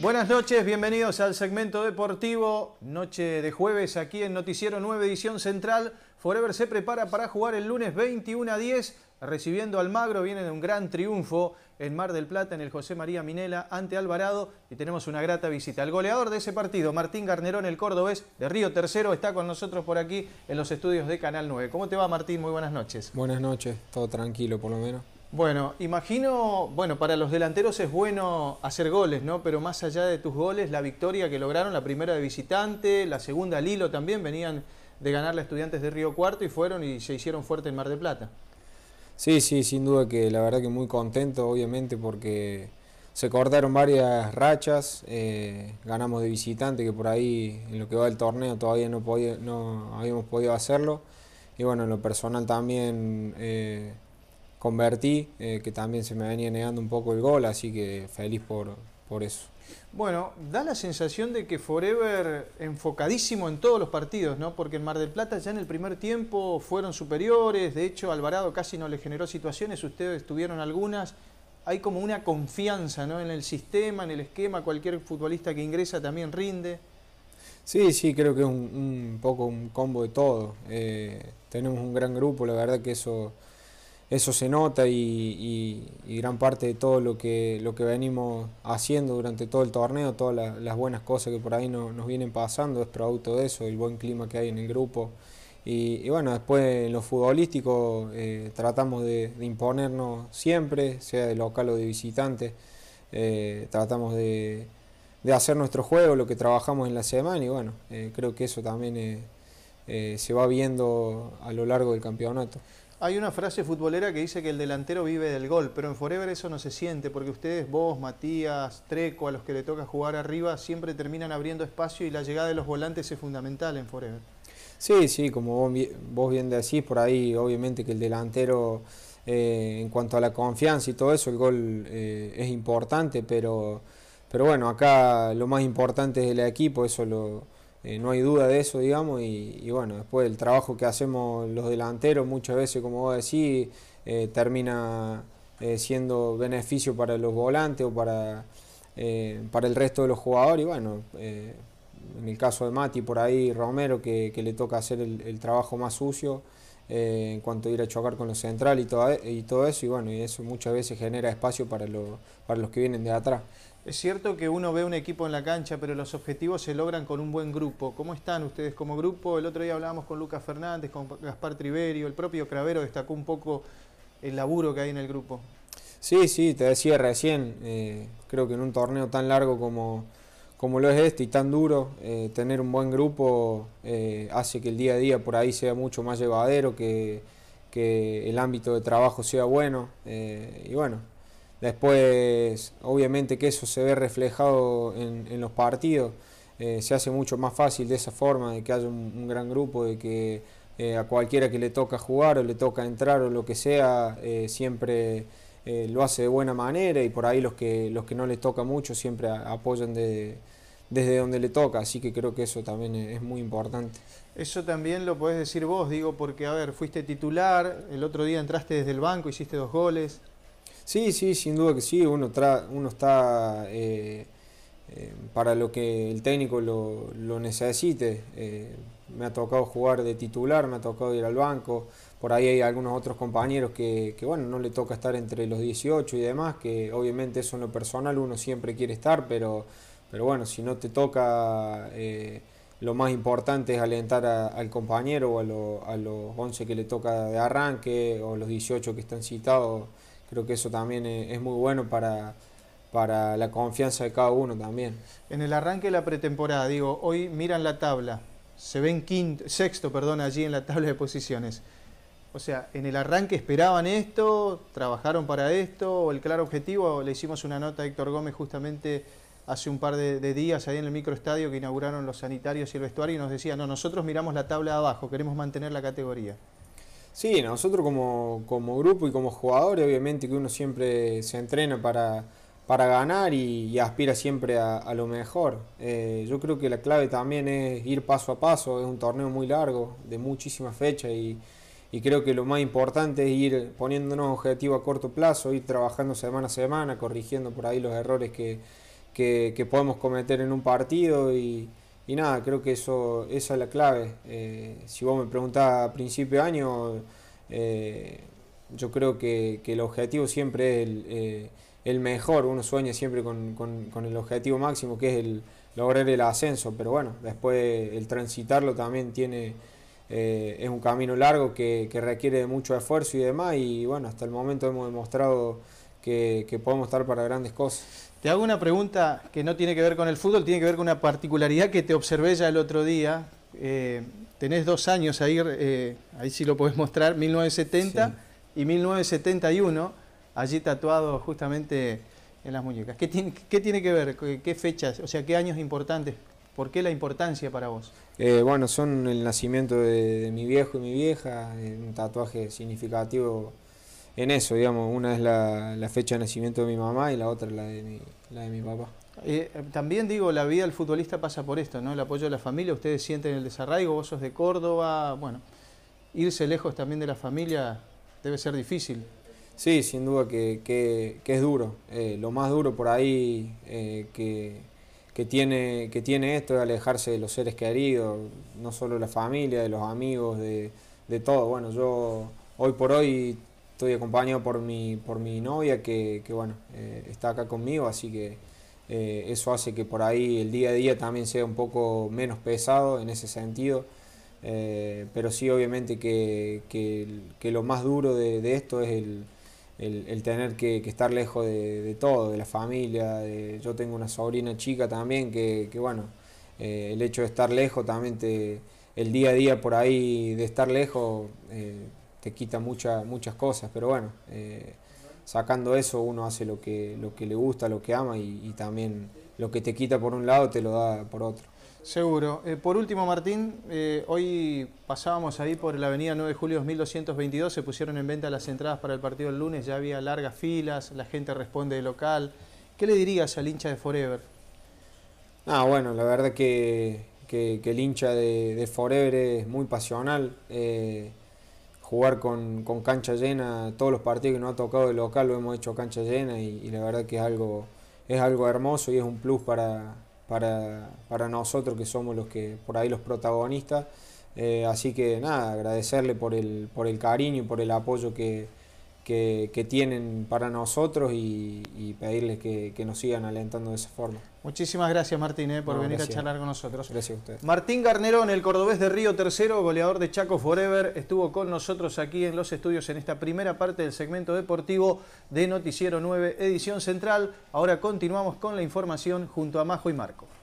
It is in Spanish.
Buenas noches, bienvenidos al segmento deportivo. Noche de jueves aquí en Noticiero 9 Edición Central. Forever se prepara para jugar el lunes 21 a 10, recibiendo al Magro. Viene de un gran triunfo en Mar del Plata, en el José María Minela, ante Alvarado. Y tenemos una grata visita. El goleador de ese partido, Martín Garnerón, el cordobés de Río Tercero, está con nosotros por aquí en los estudios de Canal 9. ¿Cómo te va, Martín? Muy buenas noches. Buenas noches, todo tranquilo por lo menos. Bueno, imagino, bueno, para los delanteros es bueno hacer goles, ¿no? Pero más allá de tus goles, la victoria que lograron, la primera de visitante, la segunda Lilo hilo también, venían de ganar estudiantes de Río Cuarto y fueron y se hicieron fuerte en Mar de Plata. Sí, sí, sin duda que la verdad que muy contento, obviamente, porque se cortaron varias rachas, eh, ganamos de visitante, que por ahí en lo que va del torneo todavía no, podía, no habíamos podido hacerlo. Y bueno, en lo personal también... Eh, convertí, eh, que también se me venía negando un poco el gol, así que feliz por, eso. Bueno, da la sensación de que Forever enfocadísimo en todos los partidos, ¿no? Porque en Mar del Plata ya en el primer tiempo fueron superiores, de hecho Alvarado casi no le generó situaciones, ustedes tuvieron algunas. Hay como una confianza, ¿no? En el sistema, en el esquema, cualquier futbolista que ingresa también rinde. Sí, sí, creo que es un, poco un combo de todo. Eh, tenemos un gran grupo, la verdad que eso eso se nota y, gran parte de todo lo que, lo que venimos haciendo durante todo el torneo, todas las, buenas cosas que por ahí nos vienen pasando, es producto de eso, el buen clima que hay en el grupo. Y, bueno, después en lo futbolístico eh, tratamos de, imponernos siempre, sea de local o de visitante, eh, tratamos de, hacer nuestro juego, lo que trabajamos en la semana y bueno, eh, creo que eso también se va viendo a lo largo del campeonato. Hay una frase futbolera que dice que el delantero vive del gol, pero en Forever eso no se siente, porque ustedes, vos, Matías, Treco, a los que le toca jugar arriba, siempre terminan abriendo espacio y la llegada de los volantes es fundamental en Forever. Sí, sí, como vos bien decís, por ahí obviamente que el delantero, eh, en cuanto a la confianza y todo eso, el gol eh, es importante, pero, pero bueno, acá lo más importante es el equipo, eso lo eh, no hay duda de eso, digamos, y, bueno, después el trabajo que hacemos los delanteros muchas veces, como vos decís, eh, termina eh, siendo beneficio para los volantes o para, el resto de los jugadores, y bueno, en el caso de Mati, por ahí Romero, que, le toca hacer el trabajo más sucio, eh, en cuanto a ir a chocar con lo central y todo, e, y todo eso, y bueno, y eso muchas veces genera espacio para, para los que vienen de atrás. Es cierto que uno ve un equipo en la cancha, pero los objetivos se logran con un buen grupo. ¿Cómo están ustedes como grupo? El otro día hablábamos con Lucas Fernández, con Gaspar Triverio, el propio Cravero destacó un poco el laburo que hay en el grupo. Sí, sí, te decía recién, eh, creo que en un torneo tan largo como, como lo es este y tan duro, eh, tener un buen grupo eh, hace que el día a día por ahí sea mucho más llevadero, que, el ámbito de trabajo sea bueno. Eh, y bueno, después obviamente que eso se ve reflejado en, los partidos. se hace mucho más fácil de esa forma, de que haya un, un gran grupo, de que a cualquiera que le toca jugar o le toca entrar o lo que sea, siempre eh, lo hace de buena manera y por ahí los que, los que no le toca mucho siempre apoyan desde donde le toca, así que creo que eso también es muy importante. Eso también lo podés decir vos, digo, porque a ver, fuiste titular, el otro día entraste desde el banco, hiciste dos goles. Sí, sí, sin duda que sí, uno, uno está eh, eh, para lo que el técnico lo necesite me ha tocado jugar de titular, me ha tocado ir al banco, por ahí hay algunos otros compañeros que, bueno, no le toca estar entre los 18 y demás, que obviamente eso en lo personal uno siempre quiere estar, pero, pero bueno, si no te toca, eh, lo más importante es alentar al compañero o a, los 11 que le toca de arranque o los 18 que están citados, creo que eso también es, muy bueno para para la confianza de cada uno también. En el arranque de la pretemporada, digo, hoy miran la tabla, se ven quinto, sexto perdón, allí en la tabla de posiciones. O sea, en el arranque esperaban esto, trabajaron para esto, el claro objetivo, le hicimos una nota a Héctor Gómez justamente hace un par de, días ahí en el microestadio que inauguraron los sanitarios y el vestuario y nos decía, no, nosotros miramos la tabla de abajo, queremos mantener la categoría. Sí, nosotros como, como grupo y como jugadores, obviamente que uno siempre se entrena para, para ganar y, aspira siempre a, lo mejor. Eh, yo creo que la clave también es ir paso a paso, es un torneo muy largo, de muchísimas fechas y, creo que lo más importante es ir poniéndonos objetivo a corto plazo, ir trabajando semana a semana, corrigiendo por ahí los errores que, podemos cometer en un partido y, nada, creo que eso, esa es la clave. Eh, si vos me preguntás a principio de año, eh, yo creo que, que, el objetivo siempre es el el mejor, uno sueña siempre con, el objetivo máximo que es el lograr el ascenso, pero bueno, después el transitarlo también tiene, eh, es un camino largo que, requiere de mucho esfuerzo y demás, y bueno, hasta el momento hemos demostrado que, podemos estar para grandes cosas. Te hago una pregunta que no tiene que ver con el fútbol, tiene que ver con una particularidad que te observé ya el otro día. Eh, tenés dos años ahí, eh, ahí sí lo podés mostrar, 1970 y 1971 allí tatuado justamente en las muñecas. ¿Qué tiene, qué tiene que ver? ¿Qué fechas? O sea, ¿qué años importantes? ¿Por qué la importancia para vos? Eh, bueno, son el nacimiento de, mi viejo y mi vieja, eh, un tatuaje significativo en eso, digamos. Una es la, fecha de nacimiento de mi mamá y la otra la de mi, la de mi papá. Eh, también digo, la vida del futbolista pasa por esto, ¿no? El apoyo de la familia, ustedes sienten el desarraigo, vos sos de Córdoba, bueno, irse lejos también de la familia debe ser difícil. Sí, sin duda que, que, es duro. Eh, lo más duro por ahí eh, que, que, tiene, que tiene esto es alejarse de los seres queridos, no solo de la familia, de los amigos, de, todo. Bueno, yo hoy por hoy estoy acompañado por mi, por mi novia que, bueno, eh, está acá conmigo, así que eso hace que por ahí el día a día también sea un poco menos pesado en ese sentido. pero sí, obviamente que, lo más duro de esto es el el, tener que, estar lejos de, todo, de la familia. yo tengo una sobrina chica también que, que bueno, eh, el hecho de estar lejos también te, el día a día por ahí de estar lejos eh, te quita muchas cosas, pero bueno, eh, sacando eso uno hace lo que, lo que le gusta, lo que ama y también lo que te quita por un lado te lo da por otro. Seguro. Eh, por último, Martín, eh, hoy pasábamos ahí por la avenida 9 de julio 2222, se pusieron en venta las entradas para el partido el lunes, ya había largas filas, la gente responde de local. ¿Qué le dirías al hincha de Forever? Ah, bueno, la verdad que, el hincha de, Forever es muy pasional. Eh, jugar con, cancha llena, todos los partidos que nos ha tocado de local lo hemos hecho cancha llena y, y la verdad que es algo, es algo hermoso y es un plus para para, para nosotros que somos los que por ahí los protagonistas. Eh, así que nada, agradecerle por el, por el cariño y por el apoyo que, que, tienen para nosotros y, pedirles que, nos sigan alentando de esa forma. Muchísimas gracias Martín eh, por venir a charlar con nosotros. Gracias a ustedes. Martín Garnerón, el cordobés de Río Tercero, goleador de Chaco Forever, estuvo con nosotros aquí en los estudios en esta primera parte del segmento deportivo de Noticiero 9, edición central. Ahora continuamos con la información junto a Majo y Marco.